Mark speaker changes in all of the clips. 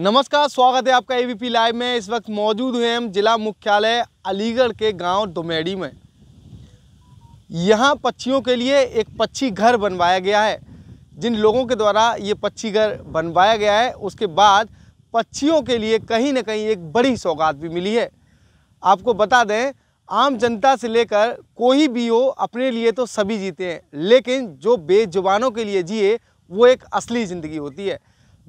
Speaker 1: नमस्कार स्वागत है आपका एबीपी लाइव में इस वक्त मौजूद हुए हम जिला मुख्यालय अलीगढ़ के गांव दुमेड़ी में यहाँ पक्षियों के लिए एक पक्षी घर बनवाया गया है जिन लोगों के द्वारा ये पक्षी घर बनवाया गया है उसके बाद पक्षियों के लिए कहीं ना कहीं एक बड़ी सौगात भी मिली है आपको बता दें आम जनता से लेकर कोई भी हो अपने लिए तो सभी जीते हैं लेकिन जो बेजुबानों के लिए जिए वो एक असली ज़िंदगी होती है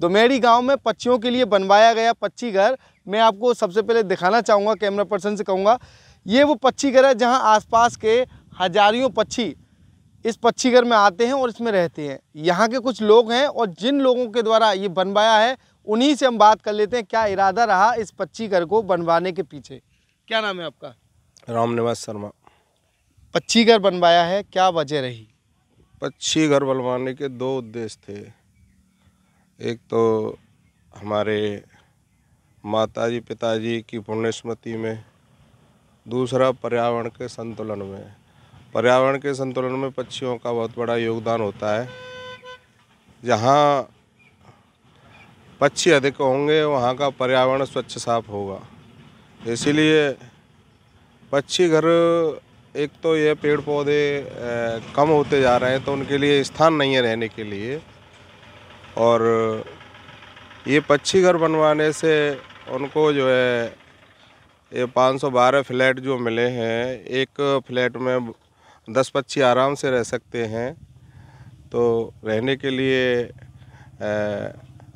Speaker 1: दोमेड़ी गांव में पक्षियों के लिए बनवाया गया पक्षी घर मैं आपको सबसे पहले दिखाना चाहूँगा कैमरा पर्सन से कहूँगा ये वो पक्षी घर है जहाँ आसपास के हजारियों पक्षी इस पक्षी घर में आते हैं और इसमें रहते हैं यहाँ के कुछ लोग हैं और जिन लोगों के द्वारा ये बनवाया है उन्हीं से हम बात कर लेते हैं क्या इरादा रहा इस पक्षी घर को बनवाने के पीछे क्या नाम है आपका
Speaker 2: राम निवास शर्मा पक्षी घर बनवाया है क्या वजह रही पक्षी घर बनवाने के दो उद्देश्य थे एक तो हमारे माताजी पिताजी की पुण्यस्मृति में दूसरा पर्यावरण के संतुलन में पर्यावरण के संतुलन में पक्षियों का बहुत बड़ा योगदान होता है जहाँ पक्षी अधिक होंगे वहाँ का पर्यावरण स्वच्छ साफ होगा इसीलिए पक्षी घर एक तो ये पेड़ पौधे कम होते जा रहे हैं तो उनके लिए स्थान नहीं है रहने के लिए और ये पक्षी घर बनवाने से उनको जो है ये 512 फ्लैट जो मिले हैं एक फ्लैट में दस पक्षी आराम से रह सकते हैं तो रहने के लिए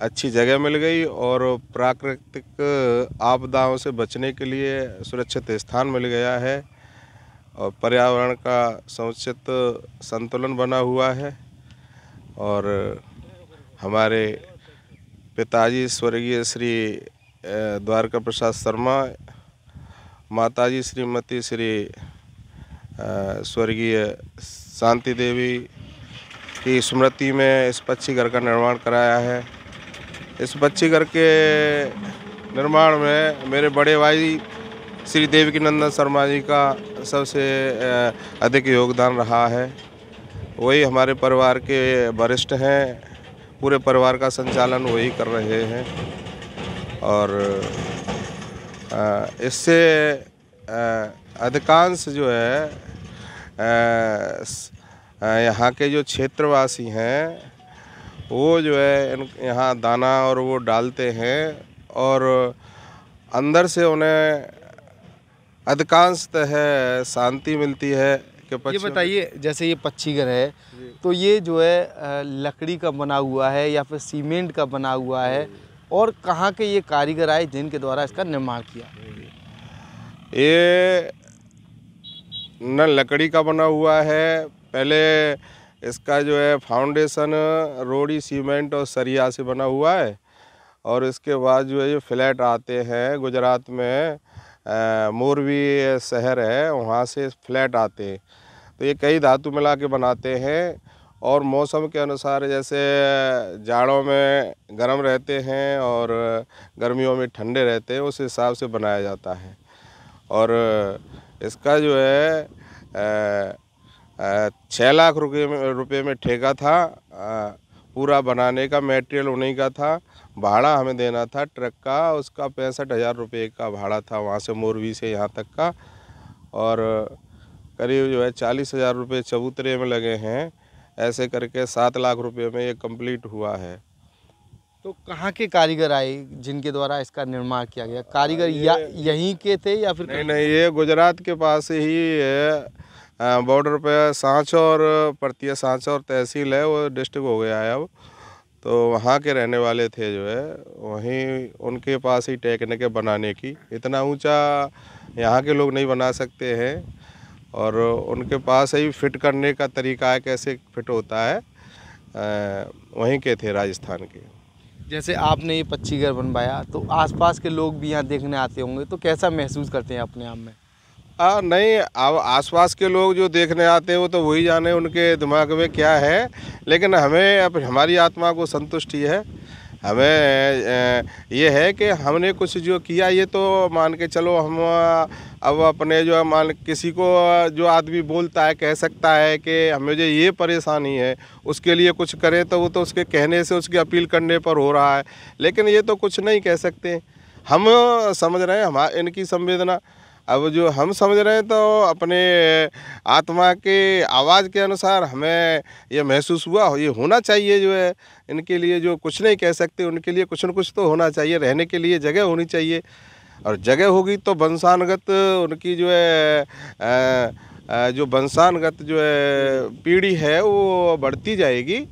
Speaker 2: अच्छी जगह मिल गई और प्राकृतिक आपदाओं से बचने के लिए सुरक्षित स्थान मिल गया है और पर्यावरण का समुचित संतुलन बना हुआ है और हमारे पिताजी स्वर्गीय श्री द्वारका प्रसाद शर्मा माताजी श्रीमती श्री स्वर्गीय शांति देवी की स्मृति में इस पक्षी घर का निर्माण कराया है इस पक्षी घर के निर्माण में मेरे बड़े भाई श्री देवकी नंदन शर्मा जी का सबसे अधिक योगदान रहा है वही हमारे परिवार के वरिष्ठ हैं पूरे परिवार का संचालन वही कर रहे हैं और इससे अधिकांश जो है यहाँ के जो क्षेत्रवासी हैं वो जो है यहाँ दाना और वो डालते हैं और अंदर से उन्हें अधिकांशतः शांति मिलती है ये बताइए जैसे ये पक्षी घर है तो ये
Speaker 1: जो है लकड़ी का बना हुआ है या फिर सीमेंट का बना हुआ है और कहाँ के ये कारीगर आए जिनके द्वारा इसका निर्माण किया
Speaker 2: ये न लकड़ी का बना हुआ है पहले इसका जो है फाउंडेशन रोड़ी सीमेंट और सरिया से बना हुआ है और इसके बाद जो है ये फ्लैट आते हैं गुजरात में मोरवी शहर है वहाँ से फ्लैट आते हैं तो ये कई धातु मिला के बनाते हैं और मौसम के अनुसार जैसे जाड़ों में गर्म रहते हैं और गर्मियों में ठंडे रहते हैं उस हिसाब से बनाया जाता है और इसका जो है छः लाख रुपये में रुपये में ठेका था आ, पूरा बनाने का मटेरियल उन्हीं का था भाड़ा हमें देना था ट्रक का उसका पैंसठ हज़ार रुपये का भाड़ा था वहाँ से मोरवी से यहाँ तक का और करीब जो है चालीस हज़ार रुपये चबूतरे में लगे हैं ऐसे करके सात लाख रुपये में ये कंप्लीट हुआ है
Speaker 1: तो कहाँ के कारीगर आए जिनके द्वारा इसका निर्माण किया गया कारीगर या
Speaker 2: यहीं के थे या फिर नहीं नहीं ये गुजरात के पास ही बॉर्डर पे सांच और परतिया सांच और तहसील है वो डिस्ट्रिक्ट हो गया है अब तो वहाँ के रहने वाले थे जो है वहीं उनके पास ही टेक्निक बनाने की इतना ऊंचा यहाँ के लोग नहीं बना सकते हैं और उनके पास ही फिट करने का तरीका है कैसे फिट होता है वहीं के थे राजस्थान के
Speaker 1: जैसे आपने ये पक्षी घर बनवाया तो आसपास के लोग भी यहाँ देखने आते होंगे तो कैसा महसूस करते हैं अपने आप में
Speaker 2: आ, नहीं अब आसपास के लोग जो देखने आते हैं वो तो वही जाने उनके दिमाग में क्या है लेकिन हमें अब हमारी आत्मा को संतुष्टि है हमें ये है कि हमने कुछ जो किया ये तो मान के चलो हम अब अपने जो है मान किसी को जो आदमी बोलता है कह सकता है कि हमें जो ये परेशानी है उसके लिए कुछ करें तो वो तो उसके कहने से उसकी अपील करने पर हो रहा है लेकिन ये तो कुछ नहीं कह सकते हम समझ रहे हैं हम इनकी संवेदना अब जो हम समझ रहे हैं तो अपने आत्मा के आवाज़ के अनुसार हमें ये महसूस हुआ ये होना चाहिए जो है इनके लिए जो कुछ नहीं कह सकते उनके लिए कुछ न कुछ तो होना चाहिए रहने के लिए जगह होनी चाहिए और जगह होगी तो वंशानगत उनकी जो है जो वंशानगत जो है पीढ़ी है वो बढ़ती जाएगी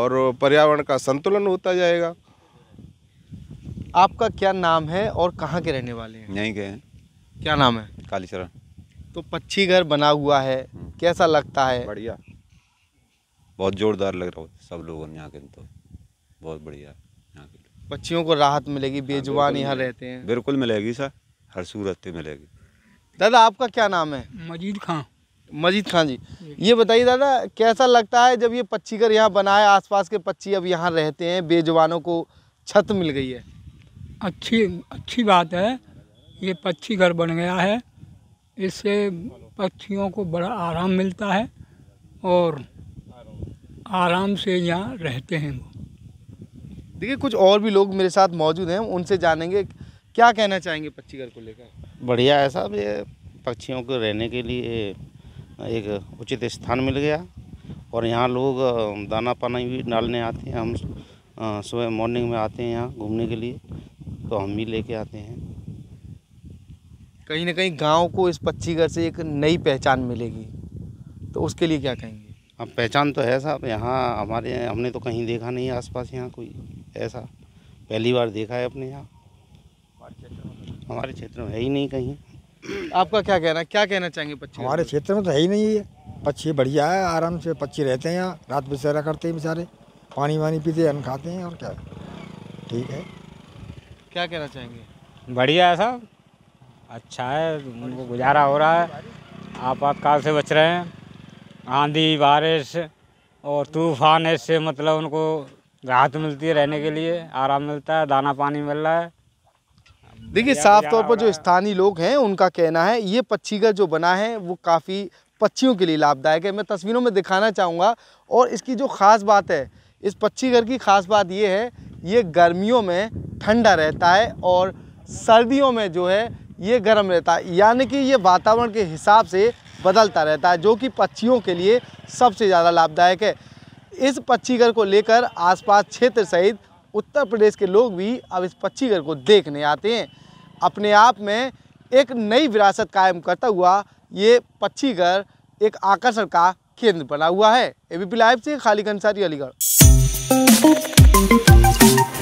Speaker 2: और पर्यावरण का संतुलन होता जाएगा
Speaker 1: आपका क्या नाम है और कहाँ के रहने वाले
Speaker 2: हैं यहीं के हैं क्या नाम है कालीचरण
Speaker 1: तो पक्षी घर बना हुआ है हम्म। कैसा लगता है बढ़िया
Speaker 2: बहुत जोरदार लग रहा है सब लोगों ने यहाँ के तो बहुत बढ़िया यहाँ
Speaker 1: के पक्षियों को राहत मिलेगी हाँ, बेजुबान यहाँ रहते हैं बिल्कुल मिलेगी सर हर सूरत मिलेगी दादा आपका क्या नाम है मजीद खां मजीद खान जी ये बताइए दादा कैसा लगता है जब ये पक्षी घर यहाँ बना है आसपास के पक्षी अब यहाँ रहते हैं बेजुबानों को छत मिल गई है अच्छी अच्छी बात है ये पक्षी घर बन गया है इससे पक्षियों को बड़ा आराम मिलता है और आराम से यहाँ रहते हैं वो देखिए कुछ और भी लोग मेरे साथ मौजूद हैं उनसे जानेंगे क्या कहना चाहेंगे पक्षी घर को लेकर बढ़िया है साहब ये पक्षियों को रहने के लिए एक उचित स्थान मिल गया और यहाँ लोग दाना पानी भी डालने आते हैं हम सुबह मॉर्निंग में आते हैं यहाँ घूमने के लिए तो हम भी लेके आते हैं कहीं ना कहीं गांव को इस घर से एक नई पहचान मिलेगी तो उसके लिए क्या कहेंगे अब पहचान तो है साहब यहाँ हमारे हमने तो कहीं देखा नहीं आसपास यहाँ कोई ऐसा पहली बार देखा है अपने यहाँ तो हमारे क्षेत्र में है ही नहीं कहीं आपका क्या कहना क्या कहना चाहेंगे पक्षी हमारे क्षेत्र में तो है ही नहीं है पक्षी बढ़िया है आराम से पक्षी रहते हैं यहाँ रात बसेरा करते हैं बेचारे पानी वानी पीते अन्न खाते हैं और क्या ठीक है क्या कहना चाहेंगे बढ़िया है साहब अच्छा है उनको गुजारा हो रहा है
Speaker 2: आपातकाल से बच रहे हैं आंधी बारिश और तूफान ऐसे मतलब उनको राहत मिलती है रहने के लिए आराम मिलता है दाना पानी मिल रहा है देखिए साफ तौर पर
Speaker 1: जो स्थानीय लोग हैं उनका कहना है ये पक्षी का जो बना है वो काफ़ी पक्षियों के लिए लाभदायक है मैं तस्वीरों में दिखाना चाहूँगा और इसकी जो ख़ास बात है इस पक्षी घर की ख़ास बात ये है ये गर्मियों में ठंडा रहता है और सर्दियों में जो है ये गर्म रहता है यानी कि ये वातावरण के हिसाब से बदलता रहता है जो कि पक्षियों के लिए सबसे ज़्यादा लाभदायक है इस पक्षीघर को लेकर आसपास क्षेत्र सहित उत्तर प्रदेश के लोग भी अब इस पक्षीघर को देखने आते हैं अपने आप में एक नई विरासत कायम करता हुआ ये पक्षीघर एक आकर्षण का केंद्र बना हुआ है ए पी लाइव से खालिक अंसारी
Speaker 2: अलीगढ़